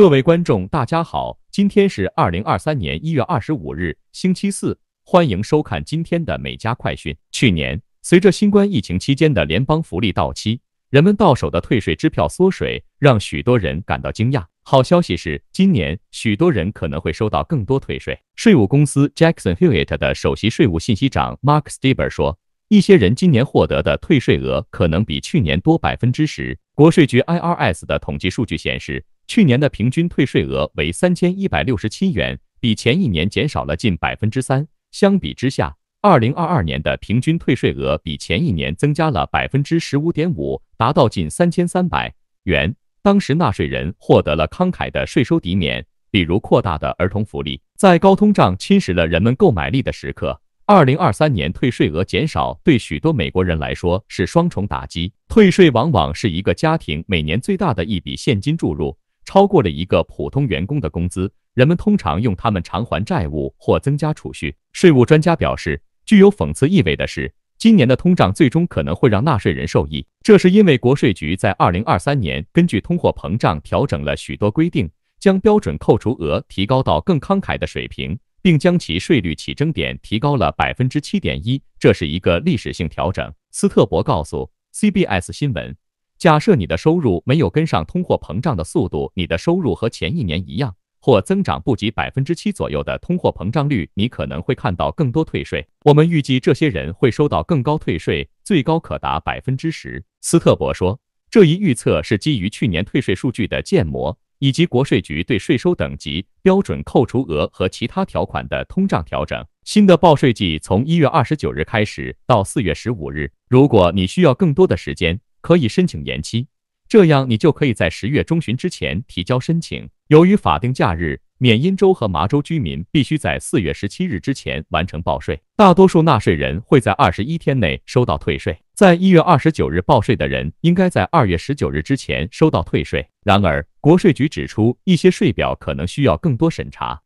各位观众，大家好，今天是二零二三年一月二十五日，星期四，欢迎收看今天的美加快讯。去年，随着新冠疫情期间的联邦福利到期，人们到手的退税支票缩水，让许多人感到惊讶。好消息是，今年许多人可能会收到更多退税。税务公司 Jackson Hewitt 的首席税务信息长 Mark s t e b e r 说，一些人今年获得的退税额可能比去年多百分之十。国税局 IRS 的统计数据显示。去年的平均退税额为三千一百六十七元，比前一年减少了近百分之三。相比之下，二零二二年的平均退税额比前一年增加了百分之十五点五，达到近三千三百元。当时纳税人获得了慷慨的税收抵免，比如扩大的儿童福利。在高通胀侵蚀了人们购买力的时刻，二零二三年退税额减少对许多美国人来说是双重打击。退税往往是一个家庭每年最大的一笔现金注入。超过了一个普通员工的工资，人们通常用它们偿还债务或增加储蓄。税务专家表示，具有讽刺意味的是，今年的通胀最终可能会让纳税人受益，这是因为国税局在二零二三年根据通货膨胀调整了许多规定，将标准扣除额提高到更慷慨的水平，并将其税率起征点提高了百分之七点一，这是一个历史性调整。斯特伯告诉 CBS 新闻。假设你的收入没有跟上通货膨胀的速度，你的收入和前一年一样，或增长不及百分之七左右的通货膨胀率，你可能会看到更多退税。我们预计这些人会收到更高退税，最高可达百分之十。斯特伯说，这一预测是基于去年退税数据的建模，以及国税局对税收等级、标准扣除额和其他条款的通胀调整。新的报税季从一月二十九日开始到四月十五日。如果你需要更多的时间。可以申请延期，这样你就可以在十月中旬之前提交申请。由于法定假日，缅因州和麻州居民必须在四月十七日之前完成报税，大多数纳税人会在二十一天内收到退税。在一月二十九日报税的人应该在二月十九日之前收到退税。然而，国税局指出，一些税表可能需要更多审查。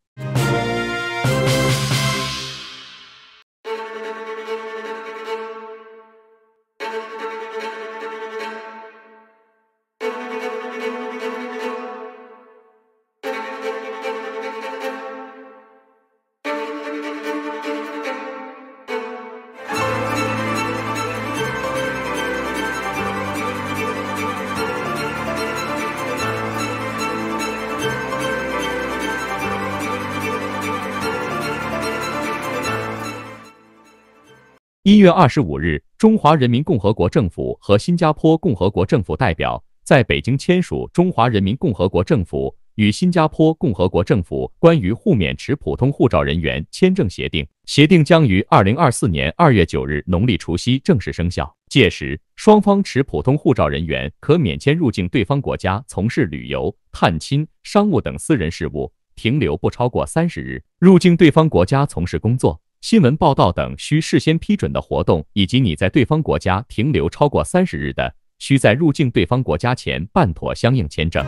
一月二十五日，中华人民共和国政府和新加坡共和国政府代表在北京签署《中华人民共和国政府与新加坡共和国政府关于互免持普通护照人员签证协定》。协定将于二零二四年二月九日（农历除夕）正式生效。届时，双方持普通护照人员可免签入境对方国家，从事旅游、探亲、商务等私人事务，停留不超过三十日；入境对方国家从事工作。新闻报道等需事先批准的活动，以及你在对方国家停留超过三十日的，需在入境对方国家前办妥相应签证。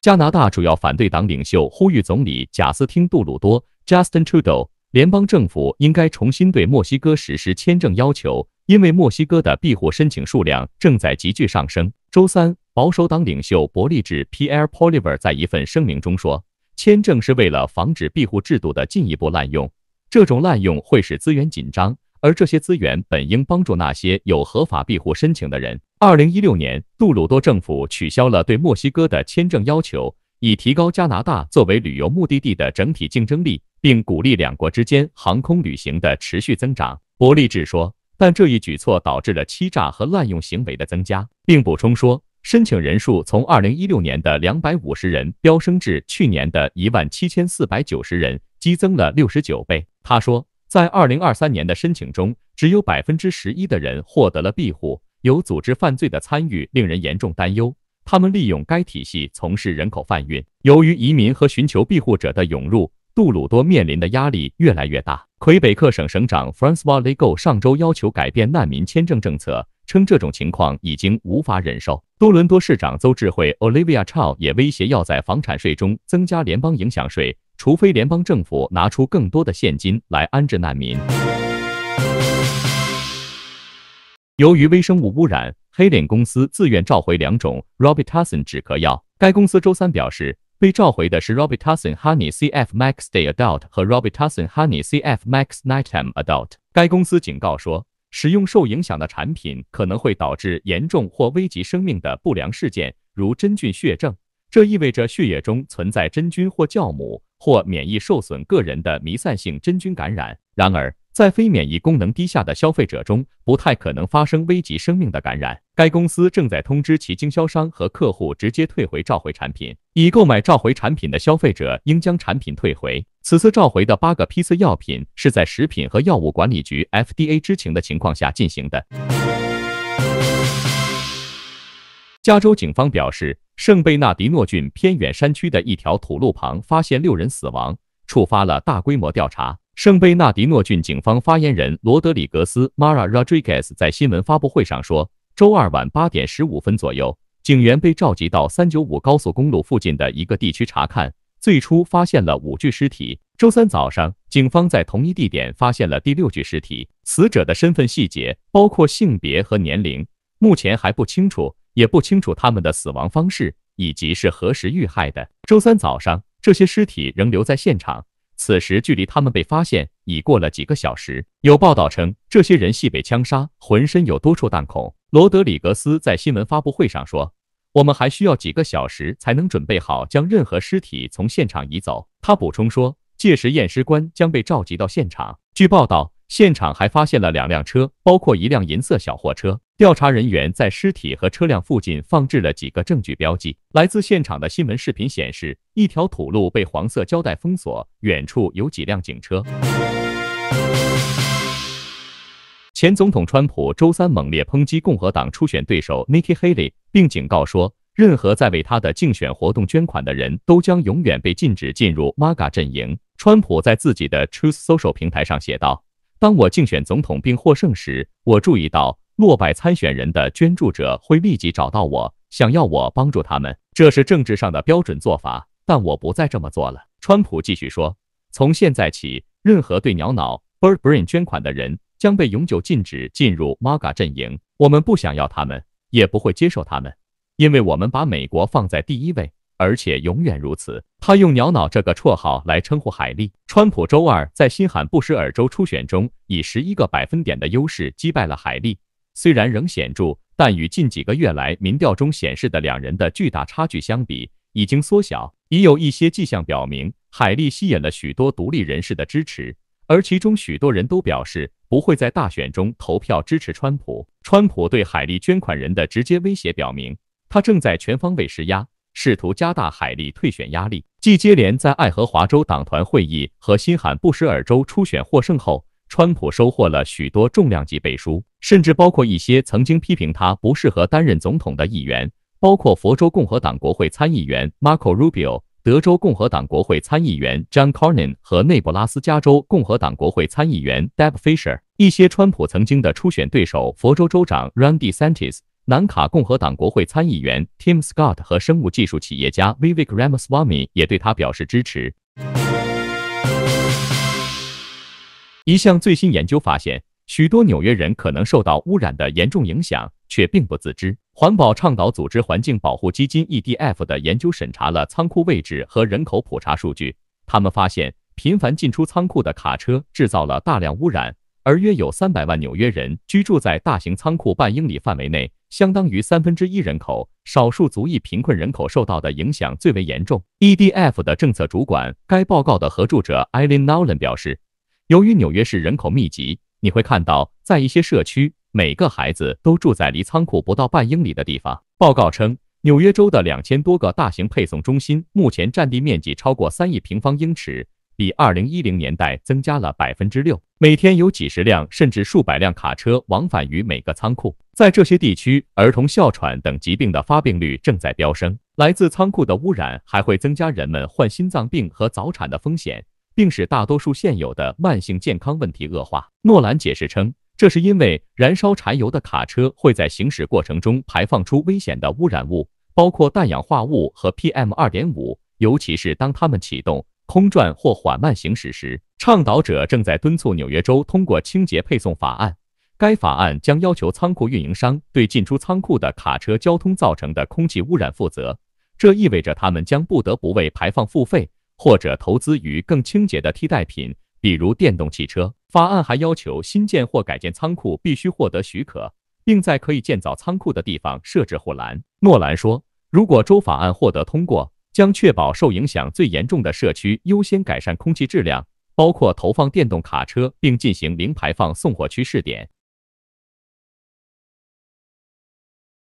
加拿大主要反对党领袖呼吁总理贾斯汀·杜鲁多 （Justin Trudeau）：联邦政府应该重新对墨西哥实施签证要求，因为墨西哥的庇护申请数量正在急剧上升。周三，保守党领袖伯利治 （Pierre p o l i v e r 在一份声明中说。签证是为了防止庇护制度的进一步滥用，这种滥用会使资源紧张，而这些资源本应帮助那些有合法庇护申请的人。二零一六年，杜鲁多政府取消了对墨西哥的签证要求，以提高加拿大作为旅游目的地的整体竞争力，并鼓励两国之间航空旅行的持续增长。伯利治说，但这一举措导致了欺诈和滥用行为的增加，并补充说。申请人数从二零一六年的两百五十人飙升至去年的一万七千四百九十人，激增了六十九倍。他说，在二零二三年的申请中，只有百分之十一的人获得了庇护。有组织犯罪的参与令人严重担忧，他们利用该体系从事人口贩运。由于移民和寻求庇护者的涌入，杜鲁多面临的压力越来越大。魁北克省省长 f r a n c o i s Legault 上周要求改变难民签证政策。称这种情况已经无法忍受。多伦多市长邹智慧 （Olivia Chow） 也威胁要在房产税中增加联邦影响税，除非联邦政府拿出更多的现金来安置难民。由于微生物污染，黑脸公司自愿召回两种 Robitussin 止咳药。该公司周三表示，被召回的是 Robitussin Honey CF Max Day Adult 和 Robitussin Honey CF Max Nighttime Adult。该公司警告说。使用受影响的产品可能会导致严重或危及生命的不良事件，如真菌血症，这意味着血液中存在真菌或酵母，或免疫受损个人的弥散性真菌感染。然而，在非免疫功能低下的消费者中，不太可能发生危及生命的感染。该公司正在通知其经销商和客户直接退回召回产品。已购买召回产品的消费者应将产品退回。此次召回的八个批次药品是在食品和药物管理局 （FDA） 知情的情况下进行的。加州警方表示，圣贝纳迪诺郡偏远山区的一条土路旁发现六人死亡，触发了大规模调查。圣贝纳迪诺郡警方发言人罗德里格斯 m a r a Rodriguez） 在新闻发布会上说：“周二晚八点十五分左右，警员被召集到三九五高速公路附近的一个地区查看。”最初发现了五具尸体。周三早上，警方在同一地点发现了第六具尸体。死者的身份细节，包括性别和年龄，目前还不清楚，也不清楚他们的死亡方式以及是何时遇害的。周三早上，这些尸体仍留在现场。此时距离他们被发现已过了几个小时。有报道称，这些人系被枪杀，浑身有多处弹孔。罗德里格斯在新闻发布会上说。我们还需要几个小时才能准备好将任何尸体从现场移走。他补充说，届时验尸官将被召集到现场。据报道，现场还发现了两辆车，包括一辆银色小货车。调查人员在尸体和车辆附近放置了几个证据标记。来自现场的新闻视频显示，一条土路被黄色胶带封锁，远处有几辆警车。前总统川普周三猛烈抨击共和党初选对手 Nikki Haley。并警告说，任何在为他的竞选活动捐款的人都将永远被禁止进入 MAGA 阵营。川普在自己的 Truth Social 平台上写道：“当我竞选总统并获胜时，我注意到落败参选人的捐助者会立即找到我，想要我帮助他们。这是政治上的标准做法，但我不再这么做了。”川普继续说：“从现在起，任何对鸟脑 Bird Brain 捐款的人将被永久禁止进入 MAGA 阵营。我们不想要他们。”也不会接受他们，因为我们把美国放在第一位，而且永远如此。他用“鸟脑”这个绰号来称呼海利。川普周二在新罕布什尔州初选中以十一个百分点的优势击败了海利，虽然仍显著，但与近几个月来民调中显示的两人的巨大差距相比，已经缩小。已有一些迹象表明，海利吸引了许多独立人士的支持。而其中许多人都表示不会在大选中投票支持川普。川普对海利捐款人的直接威胁表明，他正在全方位施压，试图加大海利退选压力。继接连在爱荷华州党团会议和新罕布什尔州初选获胜后，川普收获了许多重量级背书，甚至包括一些曾经批评他不适合担任总统的议员，包括佛州共和党国会参议员 Marco Rubio。德州共和党国会参议员 John Cornyn 和内布拉斯加州共和党国会参议员 Deb f i s h e r 一些川普曾经的初选对手佛州州长 Randy s a n t i s 南卡共和党国会参议员 Tim Scott 和生物技术企业家 Vivek Ramaswamy 也对他表示支持。一项最新研究发现，许多纽约人可能受到污染的严重影响。却并不自知。环保倡导组织环境保护基金 （EDF） 的研究审查了仓库位置和人口普查数据。他们发现，频繁进出仓库的卡车制造了大量污染，而约有三百万纽约人居住在大型仓库半英里范围内，相当于三分之一人口。少数族裔贫困人口受到的影响最为严重。EDF 的政策主管、该报告的合著者 Eileen Nolan 表示：“由于纽约市人口密集，你会看到在一些社区。”每个孩子都住在离仓库不到半英里的地方。报告称，纽约州的两千多个大型配送中心目前占地面积超过三亿平方英尺，比二零一零年代增加了百分之六。每天有几十辆甚至数百辆卡车往返于每个仓库。在这些地区，儿童哮喘等疾病的发病率正在飙升。来自仓库的污染还会增加人们患心脏病和早产的风险，并使大多数现有的慢性健康问题恶化。诺兰解释称。这是因为燃烧柴油的卡车会在行驶过程中排放出危险的污染物，包括氮氧化物和 PM 二点五，尤其是当它们启动、空转或缓慢行驶时。倡导者正在敦促纽约州通过清洁配送法案，该法案将要求仓库运营商对进出仓库的卡车交通造成的空气污染负责，这意味着他们将不得不为排放付费，或者投资于更清洁的替代品。比如电动汽车法案还要求新建或改建仓库必须获得许可，并在可以建造仓库的地方设置护栏。诺兰说，如果州法案获得通过，将确保受影响最严重的社区优先改善空气质量，包括投放电动卡车并进行零排放送货区试点。